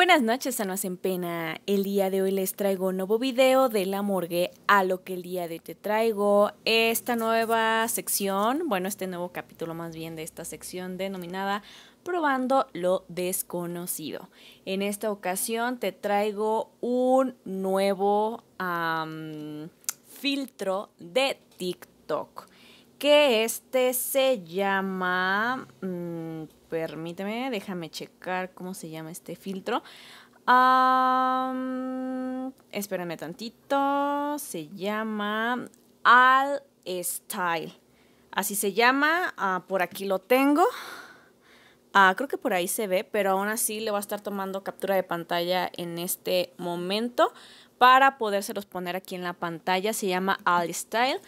buenas noches, No Hacen Pena. El día de hoy les traigo un nuevo video de la morgue a lo que el día de hoy te traigo. Esta nueva sección, bueno, este nuevo capítulo más bien de esta sección denominada Probando lo desconocido. En esta ocasión te traigo un nuevo filtro de TikTok. Que este se llama... Mm, permíteme, déjame checar cómo se llama este filtro. espérame tantito, se llama All Style. Así se llama, ah, por aquí lo tengo. Ah, creo que por ahí se ve, pero aún así le voy a estar tomando captura de pantalla en este momento para los poner aquí en la pantalla. Se llama All Style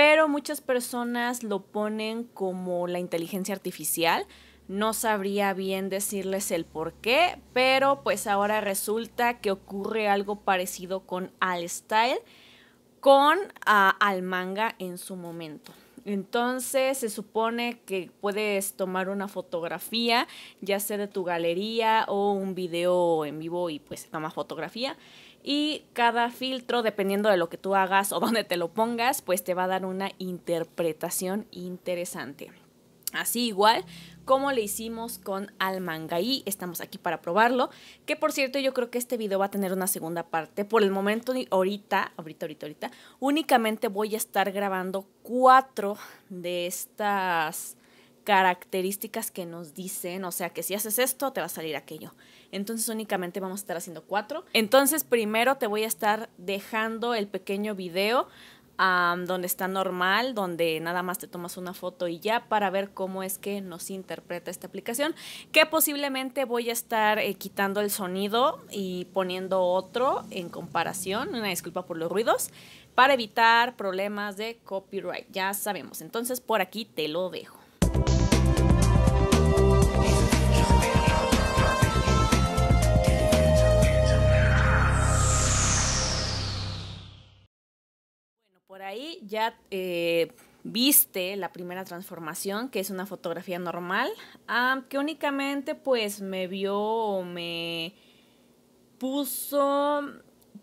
pero muchas personas lo ponen como la inteligencia artificial. No sabría bien decirles el por qué, pero pues ahora resulta que ocurre algo parecido con Al Style, con ah, al manga en su momento. Entonces se supone que puedes tomar una fotografía, ya sea de tu galería o un video en vivo y pues toma fotografía y cada filtro, dependiendo de lo que tú hagas o dónde te lo pongas, pues te va a dar una interpretación interesante. Así igual como le hicimos con al mangaí, estamos aquí para probarlo, que por cierto yo creo que este video va a tener una segunda parte. Por el momento ahorita, ahorita, ahorita, ahorita, únicamente voy a estar grabando cuatro de estas características que nos dicen, o sea que si haces esto te va a salir aquello. Entonces únicamente vamos a estar haciendo cuatro. Entonces primero te voy a estar dejando el pequeño video donde está normal, donde nada más te tomas una foto y ya para ver cómo es que nos interpreta esta aplicación, que posiblemente voy a estar eh, quitando el sonido y poniendo otro en comparación, una disculpa por los ruidos, para evitar problemas de copyright, ya sabemos. Entonces por aquí te lo dejo. ahí ya eh, viste la primera transformación, que es una fotografía normal, ah, que únicamente pues me vio o me puso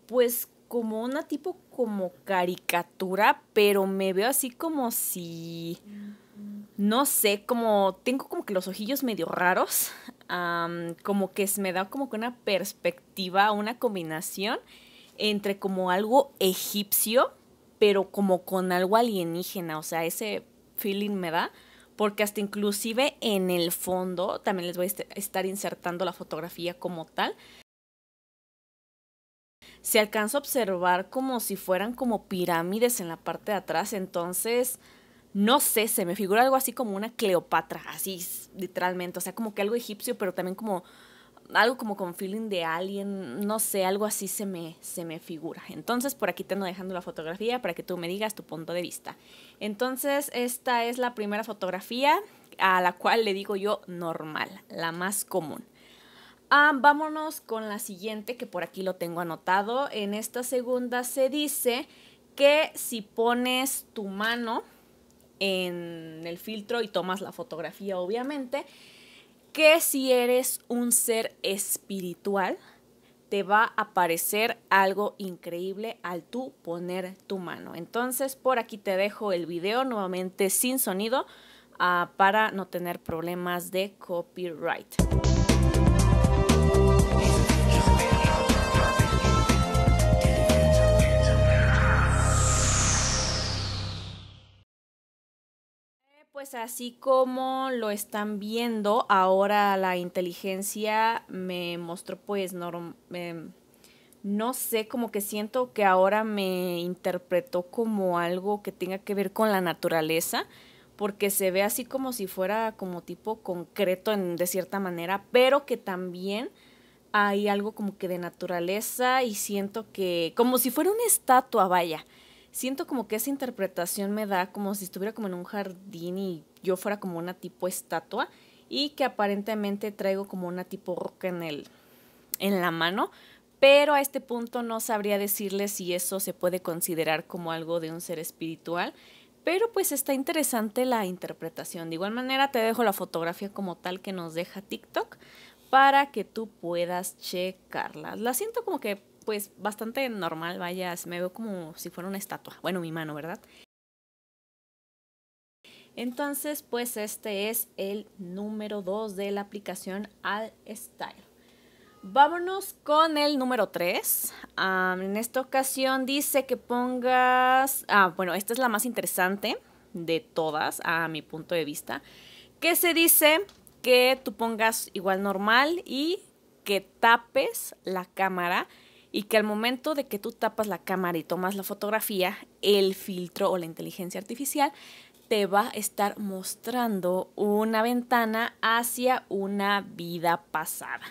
pues como una tipo como caricatura, pero me veo así como si, no sé, como tengo como que los ojillos medio raros, como que me da como que una perspectiva, una combinación entre como algo egipcio pero como con algo alienígena, o sea, ese feeling me da, porque hasta inclusive en el fondo, también les voy a estar insertando la fotografía como tal, se alcanza a observar como si fueran como pirámides en la parte de atrás, entonces, no sé, se me figura algo así como una Cleopatra, así literalmente, o sea, como que algo egipcio, pero también como algo como con feeling de alguien no sé, algo así se me, se me figura. Entonces, por aquí te ando dejando la fotografía para que tú me digas tu punto de vista. Entonces, esta es la primera fotografía a la cual le digo yo normal, la más común. Ah, vámonos con la siguiente, que por aquí lo tengo anotado. En esta segunda se dice que si pones tu mano en el filtro y tomas la fotografía, obviamente, que si eres un ser espiritual, te va a aparecer algo increíble al tú poner tu mano. Entonces, por aquí te dejo el video nuevamente sin sonido ah, para no tener problemas de copyright. Pues así como lo están viendo, ahora la inteligencia me mostró pues no, em, no sé, como que siento que ahora me interpretó como algo que tenga que ver con la naturaleza, porque se ve así como si fuera como tipo concreto en, de cierta manera, pero que también hay algo como que de naturaleza y siento que como si fuera una estatua, vaya siento como que esa interpretación me da como si estuviera como en un jardín y yo fuera como una tipo estatua y que aparentemente traigo como una tipo roca en el en la mano, pero a este punto no sabría decirle si eso se puede considerar como algo de un ser espiritual, pero pues está interesante la interpretación. De igual manera te dejo la fotografía como tal que nos deja TikTok para que tú puedas checarla. La siento como que pues bastante normal, vaya, me veo como si fuera una estatua. Bueno, mi mano, ¿verdad? Entonces, pues este es el número 2 de la aplicación Al Style. Vámonos con el número 3. Ah, en esta ocasión dice que pongas, ah, bueno, esta es la más interesante de todas a mi punto de vista, que se dice que tú pongas igual normal y que tapes la cámara y que al momento de que tú tapas la cámara y tomas la fotografía, el filtro o la inteligencia artificial te va a estar mostrando una ventana hacia una vida pasada.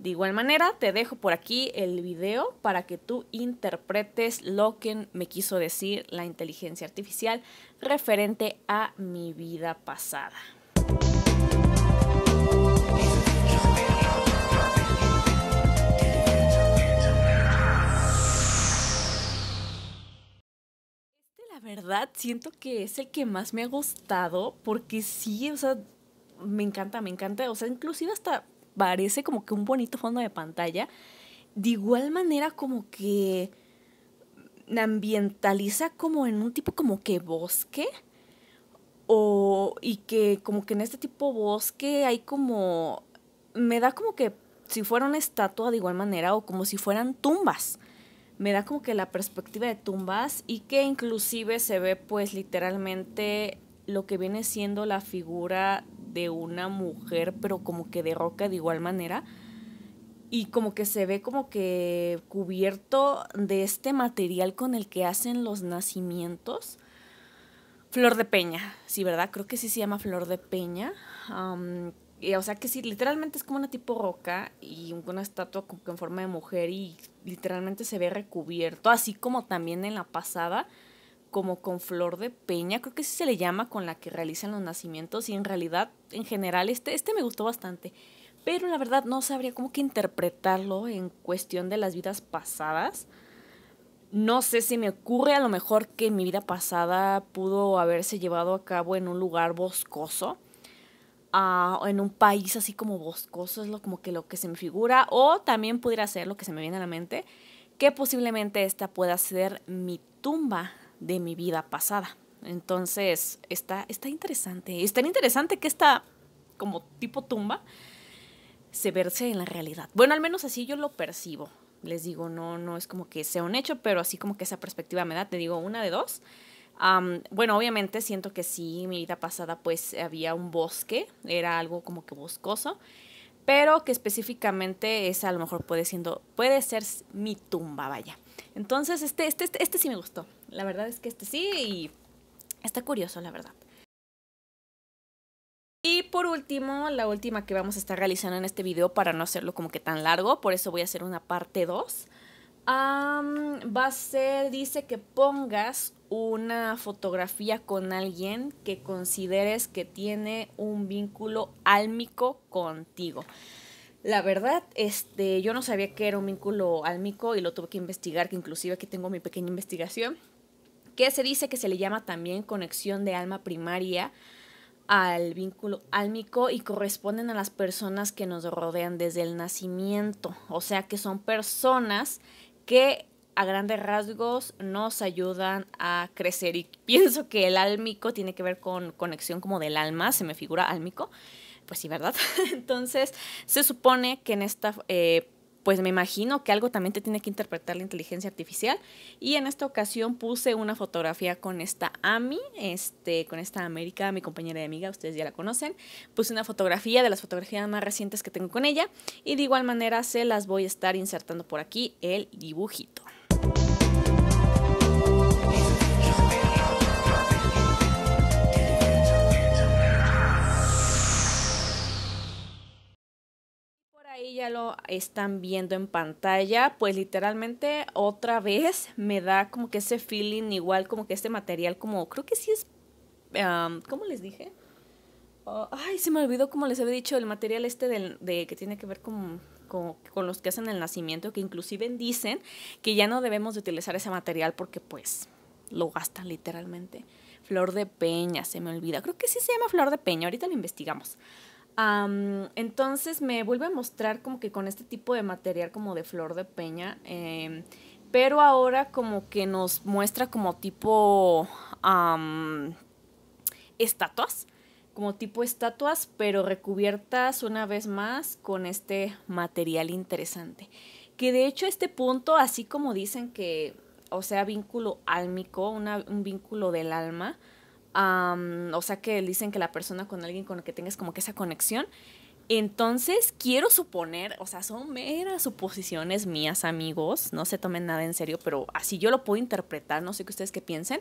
De igual manera, te dejo por aquí el video para que tú interpretes lo que me quiso decir la inteligencia artificial referente a mi vida pasada. verdad siento que es el que más me ha gustado porque sí, o sea, me encanta, me encanta. O sea, inclusive hasta parece como que un bonito fondo de pantalla. De igual manera como que ambientaliza como en un tipo como que bosque. O, y que como que en este tipo bosque hay como... Me da como que si fuera una estatua de igual manera o como si fueran tumbas me da como que la perspectiva de tumbas y que inclusive se ve pues literalmente lo que viene siendo la figura de una mujer, pero como que de roca de igual manera. Y como que se ve como que cubierto de este material con el que hacen los nacimientos. Flor de Peña, sí, ¿verdad? Creo que sí se llama Flor de Peña. Eh, o sea que sí, literalmente es como una tipo roca y una estatua en forma de mujer y literalmente se ve recubierto, así como también en la pasada, como con flor de peña, creo que sí se le llama con la que realizan los nacimientos y en realidad, en general, este, este me gustó bastante, pero la verdad no sabría cómo que interpretarlo en cuestión de las vidas pasadas. No sé si me ocurre a lo mejor que mi vida pasada pudo haberse llevado a cabo en un lugar boscoso Ah, en un país así como boscoso, es lo, como que lo que se me figura, o también pudiera ser lo que se me viene a la mente, que posiblemente esta pueda ser mi tumba de mi vida pasada. Entonces, está, está interesante. Es tan interesante que esta como tipo tumba se verse en la realidad. Bueno, al menos así yo lo percibo. Les digo, no, no es como que sea un hecho, pero así como que esa perspectiva me da, te digo, una de dos bueno, obviamente siento que sí, mi vida pasada pues había un bosque, era algo como que boscoso, pero que específicamente es a lo mejor puede, siendo, puede ser mi tumba, vaya. Entonces, este, este, este, este sí me gustó. La verdad es que este sí y está curioso, la verdad. Y por último, la última que vamos a estar realizando en este video para no hacerlo como que tan largo, por eso voy a hacer una parte 2 va a ser, dice que pongas una fotografía con alguien que consideres que tiene un vínculo álmico contigo. La verdad, este, yo no sabía que era un vínculo álmico y lo tuve que investigar, que inclusive aquí tengo mi pequeña investigación, que se dice que se le llama también conexión de alma primaria al vínculo álmico y corresponden a las personas que nos rodean desde el nacimiento, o sea que son personas que a grandes rasgos nos ayudan a crecer. Y pienso que el álmico tiene que ver con conexión como del alma, se me figura álmico. Pues sí, ¿verdad? Entonces, se supone que en esta eh, pues me imagino que algo también te tiene que interpretar la inteligencia artificial. Y en esta ocasión puse una fotografía con esta Ami, este, con esta América, mi compañera y amiga, ustedes ya la conocen. Puse una fotografía de las fotografías más recientes que tengo con ella y de igual manera se las voy a estar insertando por aquí el dibujito. ya lo están viendo en pantalla, pues literalmente otra vez me da como que ese feeling igual como que este material como creo que sí es, um, ¿cómo les dije? Oh, ay, se me olvidó como les había dicho el material este del, de que tiene que ver con, con, con los que hacen el nacimiento, que inclusive dicen que ya no debemos de utilizar ese material porque pues lo gastan literalmente. Flor de peña, se me olvida. Creo que sí se llama flor de peña, ahorita lo investigamos entonces me vuelve a mostrar como que con este tipo de material como de flor de peña, em, pero ahora como que nos muestra como tipo estatuas, como tipo estatuas, pero recubiertas una vez más con este material interesante. Que de hecho este punto, así como dicen que, o sea, vínculo álmico, un vínculo del alma, o sea que dicen que la persona con alguien con el que tengas como que esa conexión. Entonces, quiero suponer, o sea, son meras suposiciones mías, amigos, no se tomen nada en serio, pero así yo lo puedo interpretar, no sé qué ustedes que piensen,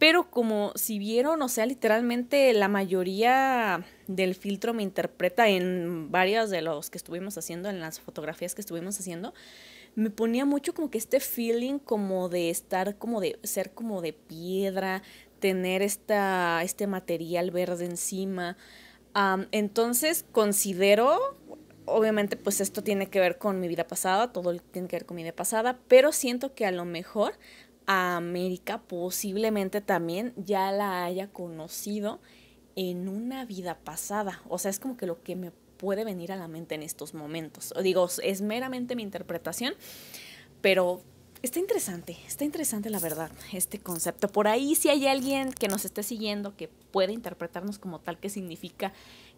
pero como si vieron, o sea, literalmente la mayoría del filtro me interpreta en varios de los que estuvimos haciendo, en las fotografías que estuvimos haciendo, me ponía mucho como que este feeling como de estar como de ser como de piedra, tener este material verde encima. entonces considero, obviamente pues esto tiene que ver con mi vida pasada, todo tiene que ver con mi vida pasada, pero siento que a lo mejor a América posiblemente también ya la haya conocido en una vida pasada. O sea, es como que lo que me puede venir a la mente en estos momentos. digo, es meramente mi interpretación, pero está interesante, está interesante la verdad, este concepto. Por ahí si hay alguien que nos esté siguiendo que puede interpretarnos como tal, que significa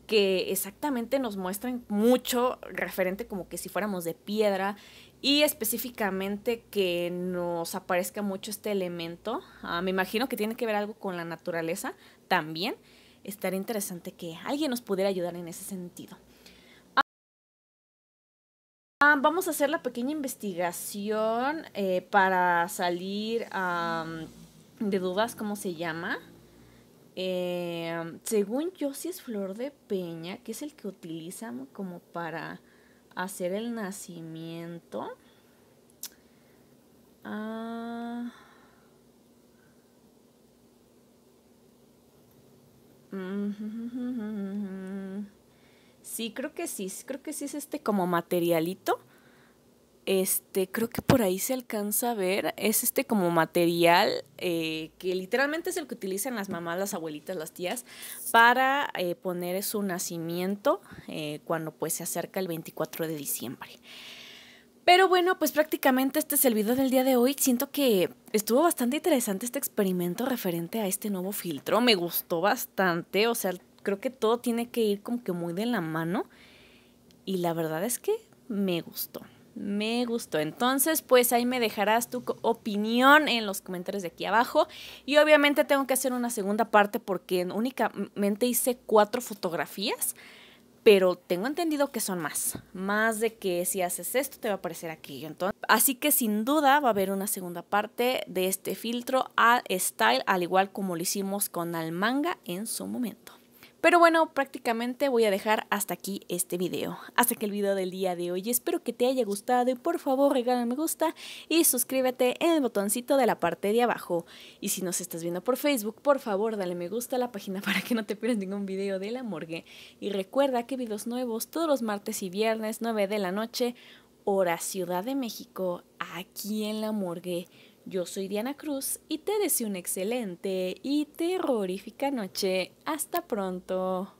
que exactamente nos muestren mucho referente como que si fuéramos de piedra y específicamente que nos aparezca mucho este elemento. Ah, me imagino que tiene que ver algo con la naturaleza también. Estaría interesante que alguien nos pudiera ayudar en ese sentido. Ah, vamos a hacer la pequeña investigación eh, para salir de dudas, ¿cómo se llama? Em, según yo, sí es flor de peña, que es el que utilizan como para hacer el nacimiento. Ah. Mm, mm, mm, Sí, creo que sí, creo que sí es este como materialito. Este, creo que por ahí se alcanza a ver, es este como material eh, que literalmente es el que utilizan las mamás, las abuelitas, las tías para eh, poner su nacimiento eh, cuando pues se acerca el 24 de diciembre. Pero bueno, pues prácticamente este es el video del día de hoy. Siento que estuvo bastante interesante este experimento referente a este nuevo filtro. Me gustó bastante, o sea, creo que todo tiene que ir como que muy de la mano. Y la verdad es que me gustó. Me gustó. Entonces, pues ahí me dejarás tu opinión en los comentarios de aquí abajo. Y obviamente tengo que hacer una segunda parte porque únicamente hice cuatro fotografías. Pero tengo entendido que son más. Más de que si haces esto te va a aparecer aquí. Entonces, así que sin duda va a haber una segunda parte de este filtro a style, al igual como lo hicimos con al manga en su momento. Pero bueno, prácticamente voy a dejar hasta aquí este video, hasta que el video del día de hoy. Espero que te haya gustado y por favor regálame me gusta y suscríbete en el botoncito de la parte de abajo. Y si nos estás viendo por Facebook, por favor dale me gusta a la página para que no te pierdas ningún video de la morgue. Y recuerda que videos nuevos todos los martes y viernes, 9 de la noche, hora Ciudad de México, aquí en la morgue. Yo soy Diana Cruz y te deseo una excelente y terrorífica noche. Hasta pronto.